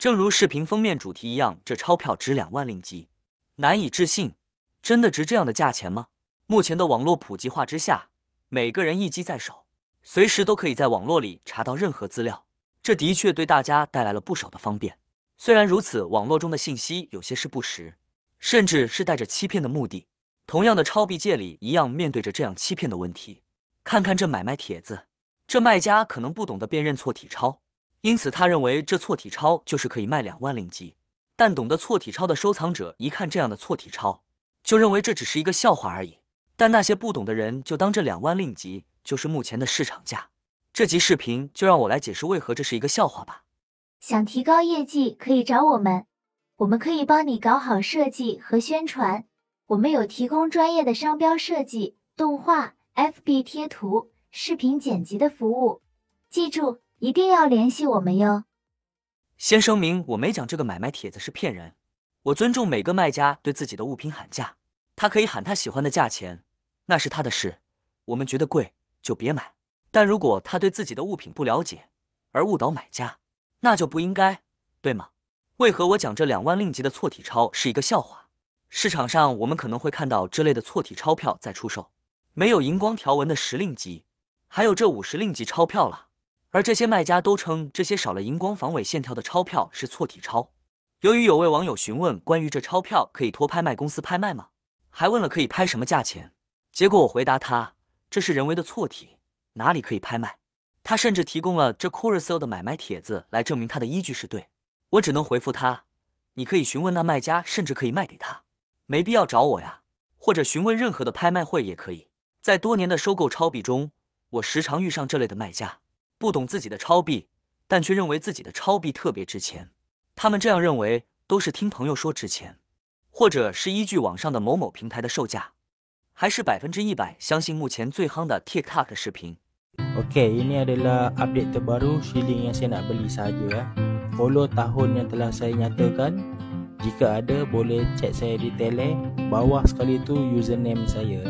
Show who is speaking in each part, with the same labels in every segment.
Speaker 1: 正如视频封面主题一样，这钞票值两万令吉，难以置信，真的值这样的价钱吗？目前的网络普及化之下，每个人一机在手，随时都可以在网络里查到任何资料，这的确对大家带来了不少的方便。虽然如此，网络中的信息有些是不实，甚至是带着欺骗的目的。同样的，钞币界里一样面对着这样欺骗的问题。看看这买卖帖子，这卖家可能不懂得辨认错体钞。因此，他认为这错体钞就是可以卖两万令吉。但懂得错体钞的收藏者一看这样的错体钞，就认为这只是一个笑话而已。但那些不懂的人就当这两万令吉就是目前的市场价。这集视频就让我来解释为何这是一个笑话吧。想提高业绩可以找我们，我们可以帮你搞好设计和宣传。我们有提供专业的商标设计、动画、FB 贴图、视频剪辑的服务。记住。一定要联系我们哟。先声明，我没讲这个买卖帖子是骗人。我尊重每个卖家对自己的物品喊价，他可以喊他喜欢的价钱，那是他的事。我们觉得贵就别买。但如果他对自己的物品不了解而误导买家，那就不应该，对吗？为何我讲这两万令吉的错体钞是一个笑话？市场上我们可能会看到这类的错体钞票在出售，没有荧光条纹的十令吉，还有这五十令吉钞票了。而这些卖家都称，这些少了荧光防伪线条的钞票是错体钞。由于有位网友询问关于这钞票可以托拍卖公司拍卖吗？还问了可以拍什么价钱。结果我回答他，这是人为的错体，哪里可以拍卖？他甚至提供了这 c u r a c a l 的买卖帖子来证明他的依据是对。我只能回复他，你可以询问那卖家，甚至可以卖给他，没必要找我呀。或者询问任何的拍卖会也可以。在多年的收购钞币中，我时常遇上这类的卖家。不懂自己的钞币，但却认为自己的钞币特别值钱。他们这样认为，都是听朋友说值钱，或者是依据网上的某某平台的售价，还是百分之一百相信目前最夯的 TikTok 视频。Okay, ini adalah update terbaru siling h yang saya nak beli saja. k o l a u tahun yang telah saya nyatakan, jika ada boleh cek saya di tele bawah sekali tu user name saya。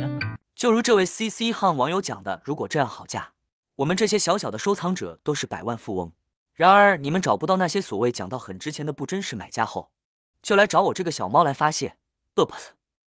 Speaker 1: 就如这位 CC 行网友讲的，如果这样好价。我们这些小小的收藏者都是百万富翁，然而你们找不到那些所谓讲到很值钱的不真实买家后，就来找我这个小猫来发泄。呃，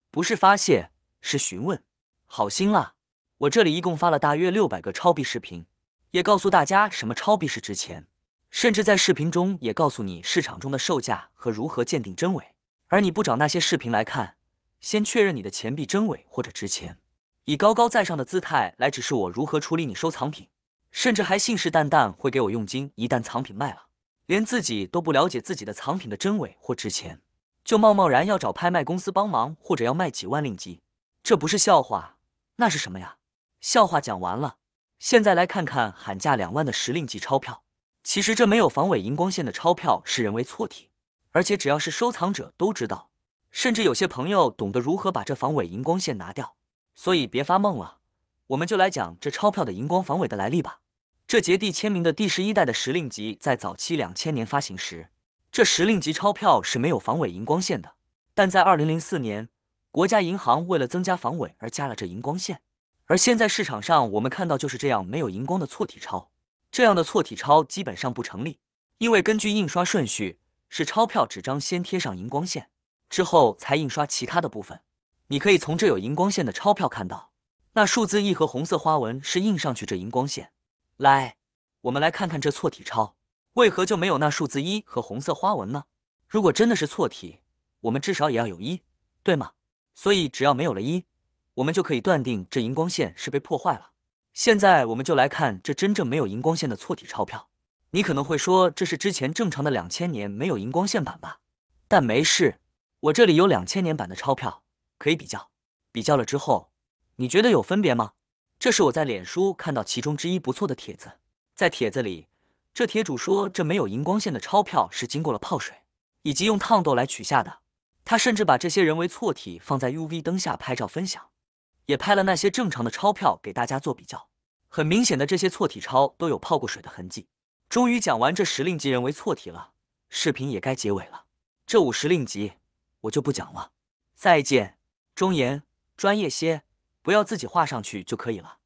Speaker 1: 不是发泄，是询问。好心啦，我这里一共发了大约六百个超币视频，也告诉大家什么超币是值钱，甚至在视频中也告诉你市场中的售价和如何鉴定真伪。而你不找那些视频来看，先确认你的钱币真伪或者值钱，以高高在上的姿态来指示我如何处理你收藏品。甚至还信誓旦旦会给我佣金，一旦藏品卖了，连自己都不了解自己的藏品的真伪或值钱，就贸贸然要找拍卖公司帮忙，或者要卖几万令吉，这不是笑话，那是什么呀？笑话讲完了，现在来看看喊价两万的十令吉钞票，其实这没有防伪荧光线的钞票是人为错题，而且只要是收藏者都知道，甚至有些朋友懂得如何把这防伪荧光线拿掉，所以别发梦了，我们就来讲这钞票的荧光防伪的来历吧。这杰第签名的第十一代的时令集在早期两千年发行时，这时令级钞票是没有防伪荧光线的。但在二零零四年，国家银行为了增加防伪而加了这荧光线。而现在市场上我们看到就是这样没有荧光的错体钞，这样的错体钞基本上不成立，因为根据印刷顺序是钞票纸张先贴上荧光线，之后才印刷其他的部分。你可以从这有荧光线的钞票看到，那数字一和红色花纹是印上去这荧光线。来，我们来看看这错体钞为何就没有那数字一和红色花纹呢？如果真的是错体，我们至少也要有一，对吗？所以只要没有了一，我们就可以断定这荧光线是被破坏了。现在我们就来看这真正没有荧光线的错体钞票。你可能会说这是之前正常的两千年没有荧光线版吧？但没事，我这里有两千年版的钞票可以比较。比较了之后，你觉得有分别吗？这是我在脸书看到其中之一不错的帖子，在帖子里，这帖主说这没有荧光线的钞票是经过了泡水，以及用烫斗来取下的。他甚至把这些人为错体放在 U V 灯下拍照分享，也拍了那些正常的钞票给大家做比较。很明显的，这些错体钞都有泡过水的痕迹。终于讲完这十令级人为错体了，视频也该结尾了。这五十令级我就不讲了，再见，忠言专业些。不要自己画上去就可以了。